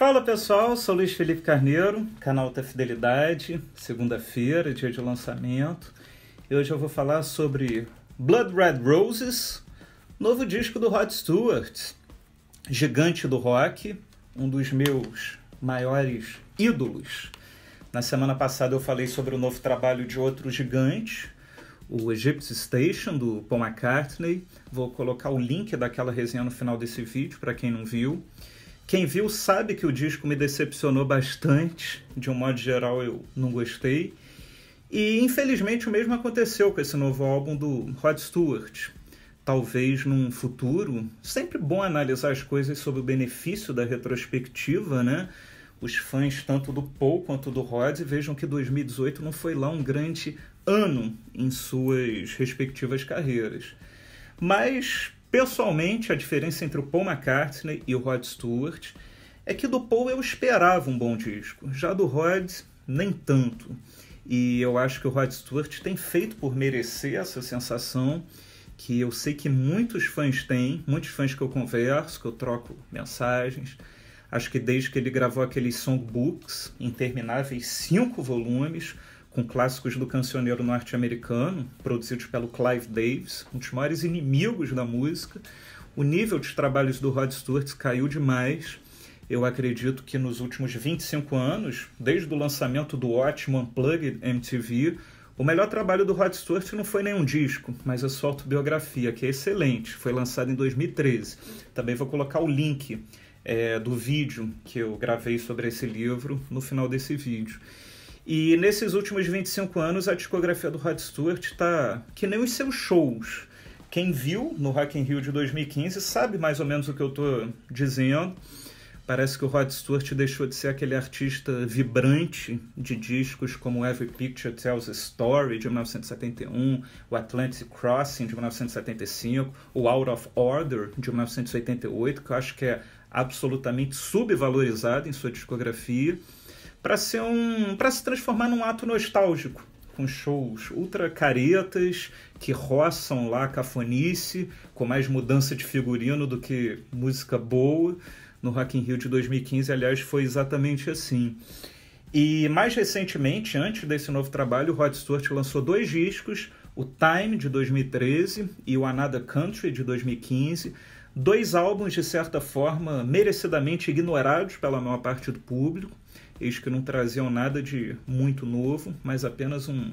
Fala pessoal, sou Luiz Felipe Carneiro, canal da Fidelidade, segunda-feira, dia de lançamento. E hoje eu vou falar sobre Blood Red Roses, novo disco do Rod Stewart, gigante do rock, um dos meus maiores ídolos. Na semana passada eu falei sobre o novo trabalho de outro gigante, o Egypt Station, do Paul McCartney. Vou colocar o link daquela resenha no final desse vídeo, para quem não viu. Quem viu sabe que o disco me decepcionou bastante, de um modo geral eu não gostei. E infelizmente o mesmo aconteceu com esse novo álbum do Rod Stewart. Talvez num futuro, sempre bom analisar as coisas sob o benefício da retrospectiva, né? Os fãs tanto do Paul quanto do Rod vejam que 2018 não foi lá um grande ano em suas respectivas carreiras. Mas Pessoalmente, a diferença entre o Paul McCartney e o Rod Stewart é que do Paul eu esperava um bom disco, já do Rod, nem tanto. E eu acho que o Rod Stewart tem feito por merecer essa sensação que eu sei que muitos fãs têm, muitos fãs que eu converso, que eu troco mensagens. Acho que desde que ele gravou aqueles songbooks intermináveis, cinco volumes, com clássicos do cancioneiro norte-americano, produzidos pelo Clive Davis, um dos maiores inimigos da música. O nível de trabalhos do Rod Stewart caiu demais. Eu acredito que nos últimos 25 anos, desde o lançamento do ótimo Unplugged MTV, o melhor trabalho do Rod Stewart não foi nenhum disco, mas a sua autobiografia, que é excelente, foi lançada em 2013. Também vou colocar o link é, do vídeo que eu gravei sobre esse livro no final desse vídeo. E nesses últimos 25 anos, a discografia do Rod Stewart está que nem os seus shows. Quem viu no Rock in Rio de 2015 sabe mais ou menos o que eu estou dizendo. Parece que o Rod Stewart deixou de ser aquele artista vibrante de discos como Every Picture Tells a Story, de 1971, o Atlantic Crossing, de 1975, o Out of Order, de 1988, que eu acho que é absolutamente subvalorizado em sua discografia para ser um para se transformar num ato nostálgico com shows ultra caretas que roçam lá a cafonice com mais mudança de figurino do que música boa no Rock in Rio de 2015 aliás foi exatamente assim e mais recentemente antes desse novo trabalho o Rod Stewart lançou dois discos o Time de 2013 e o Another Country de 2015 dois álbuns de certa forma merecidamente ignorados pela maior parte do público eis que não traziam nada de muito novo, mas apenas um,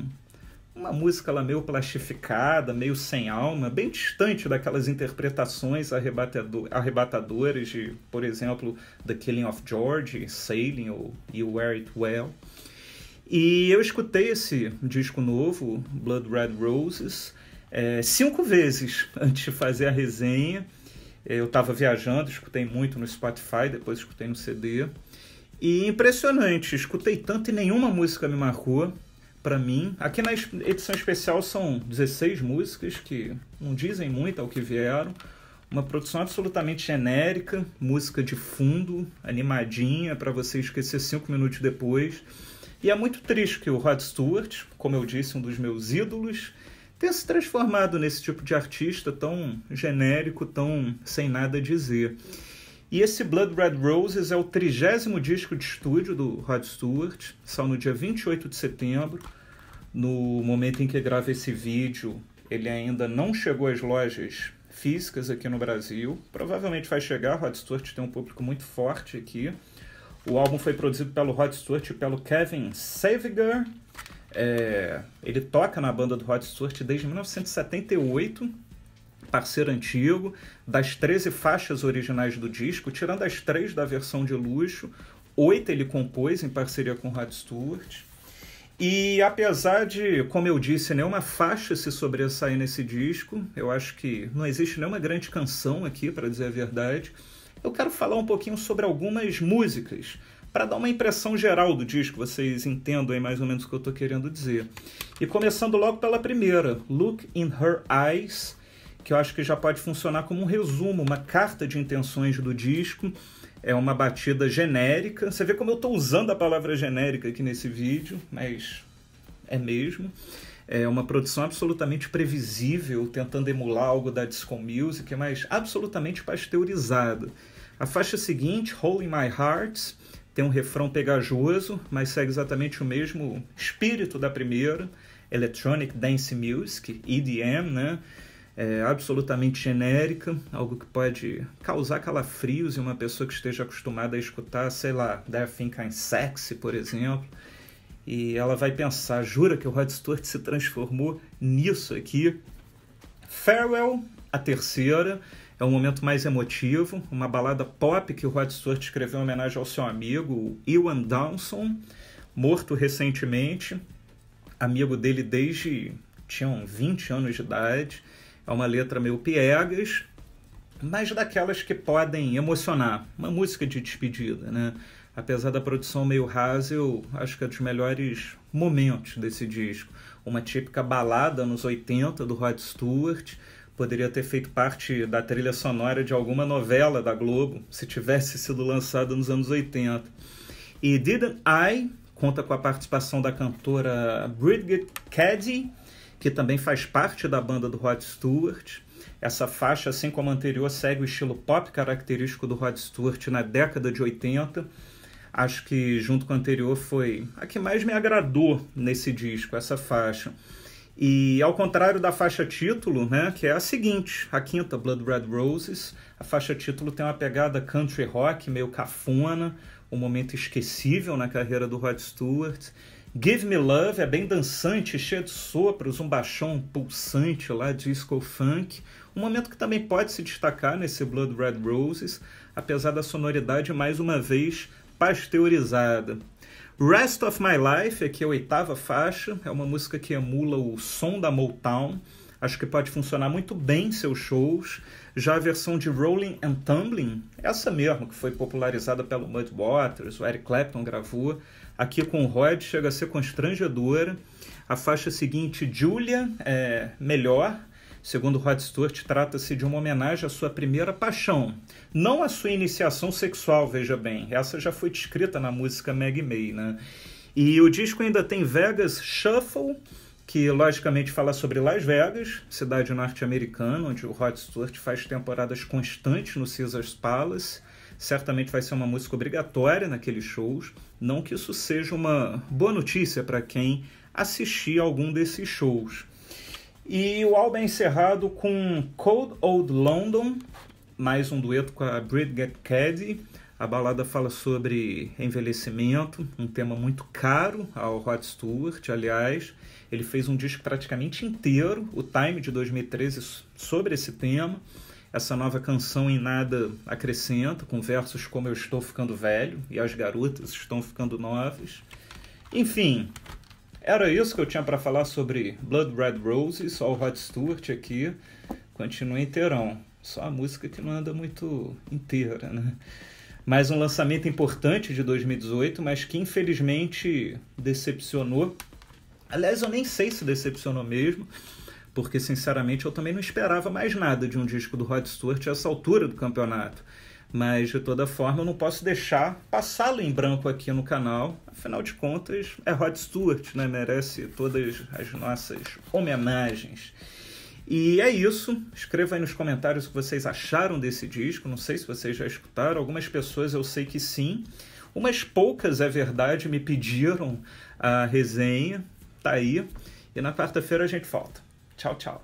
uma música lá meio plastificada, meio sem alma, bem distante daquelas interpretações arrebatador, arrebatadoras de, por exemplo, The Killing of George, Sailing ou You Wear It Well. E eu escutei esse disco novo, Blood Red Roses, é, cinco vezes antes de fazer a resenha. Eu estava viajando, escutei muito no Spotify, depois escutei no CD. E impressionante, escutei tanto e nenhuma música me marcou para mim. Aqui na edição especial são 16 músicas que não dizem muito ao que vieram. Uma produção absolutamente genérica, música de fundo, animadinha para você esquecer cinco minutos depois. E é muito triste que o Rod Stewart, como eu disse, um dos meus ídolos, tenha se transformado nesse tipo de artista tão genérico, tão sem nada a dizer. E esse Blood Red Roses é o trigésimo disco de estúdio do Rod Stewart, saiu no dia 28 de setembro. No momento em que grava esse vídeo, ele ainda não chegou às lojas físicas aqui no Brasil. Provavelmente vai chegar, Rod Stewart tem um público muito forte aqui. O álbum foi produzido pelo Rod Stewart e pelo Kevin Savigar. É, ele toca na banda do Rod Stewart desde 1978 parceiro antigo, das 13 faixas originais do disco, tirando as três da versão de luxo, oito ele compôs em parceria com Rod Stewart. E apesar de, como eu disse, nenhuma faixa se sobressair nesse disco, eu acho que não existe nenhuma grande canção aqui, para dizer a verdade, eu quero falar um pouquinho sobre algumas músicas, para dar uma impressão geral do disco, vocês entendam aí mais ou menos o que eu estou querendo dizer. E começando logo pela primeira, Look in Her Eyes, que eu acho que já pode funcionar como um resumo, uma carta de intenções do disco. É uma batida genérica. Você vê como eu estou usando a palavra genérica aqui nesse vídeo, mas é mesmo. É uma produção absolutamente previsível, tentando emular algo da disco music, mas absolutamente pasteurizada. A faixa seguinte, Holy My Heart, tem um refrão pegajoso, mas segue exatamente o mesmo espírito da primeira, Electronic Dance Music, EDM, né? é, absolutamente genérica, algo que pode causar calafrios em uma pessoa que esteja acostumada a escutar, sei lá, There Think I'm Sexy, por exemplo, e ela vai pensar, jura que o Rod Stewart se transformou nisso aqui? Farewell, a terceira, é um momento mais emotivo, uma balada pop que o Rod Stewart escreveu em homenagem ao seu amigo Ewan Downson, morto recentemente, amigo dele desde tinham 20 anos de idade, é uma letra meio piegas, mas daquelas que podem emocionar. Uma música de despedida, né? Apesar da produção meio rasa, eu acho que é dos melhores momentos desse disco. Uma típica balada nos 80 do Rod Stewart. Poderia ter feito parte da trilha sonora de alguma novela da Globo, se tivesse sido lançada nos anos 80. E Didn't I conta com a participação da cantora Bridget Caddy que também faz parte da banda do Rod Stewart. Essa faixa, assim como a anterior, segue o estilo pop característico do Rod Stewart na década de 80. Acho que, junto com a anterior, foi a que mais me agradou nesse disco, essa faixa. E ao contrário da faixa título, né, que é a seguinte, a quinta, Blood Red Roses, a faixa título tem uma pegada country rock, meio cafona, um momento esquecível na carreira do Rod Stewart. Give Me Love é bem dançante, cheia de sopros, um baixão pulsante lá, disco funk. Um momento que também pode se destacar nesse Blood Red Roses, apesar da sonoridade mais uma vez pasteurizada. Rest of My Life, aqui é a oitava faixa, é uma música que emula o som da Motown. Acho que pode funcionar muito bem em seus shows. Já a versão de Rolling and Tumbling, essa mesmo que foi popularizada pelo Mud Waters, o Eric Clapton gravou, Aqui com o Rod chega a ser constrangedora. A faixa seguinte, Julia, é melhor. Segundo Rod Stewart, trata-se de uma homenagem à sua primeira paixão, não à sua iniciação sexual, veja bem. Essa já foi descrita na música Maggie May, né? E o disco ainda tem Vegas Shuffle, que logicamente fala sobre Las Vegas, cidade norte-americana, onde o Rod Stewart faz temporadas constantes no Caesars Palace certamente vai ser uma música obrigatória naqueles shows. Não que isso seja uma boa notícia para quem assistir algum desses shows. E o álbum é encerrado com Cold Old London, mais um dueto com a Bridget Caddy. A balada fala sobre envelhecimento, um tema muito caro ao Rod Stewart, aliás. Ele fez um disco praticamente inteiro, o Time de 2013, sobre esse tema. Essa nova canção em nada acrescenta, com versos como Eu Estou Ficando Velho e As Garotas Estão Ficando Novas. Enfim, era isso que eu tinha para falar sobre Blood Red Roses, só o Rod Stewart aqui. Continua inteirão. Só a música que não anda muito inteira, né? Mais um lançamento importante de 2018, mas que infelizmente decepcionou. Aliás, eu nem sei se decepcionou mesmo porque sinceramente eu também não esperava mais nada de um disco do Rod Stewart a essa altura do campeonato. Mas de toda forma eu não posso deixar passá-lo em branco aqui no canal, afinal de contas é Rod Stewart, né? Merece todas as nossas homenagens. E é isso. Escreva aí nos comentários o que vocês acharam desse disco. Não sei se vocês já escutaram. Algumas pessoas eu sei que sim. Umas poucas, é verdade, me pediram a resenha. Tá aí. E na quarta-feira a gente volta. 悄悄。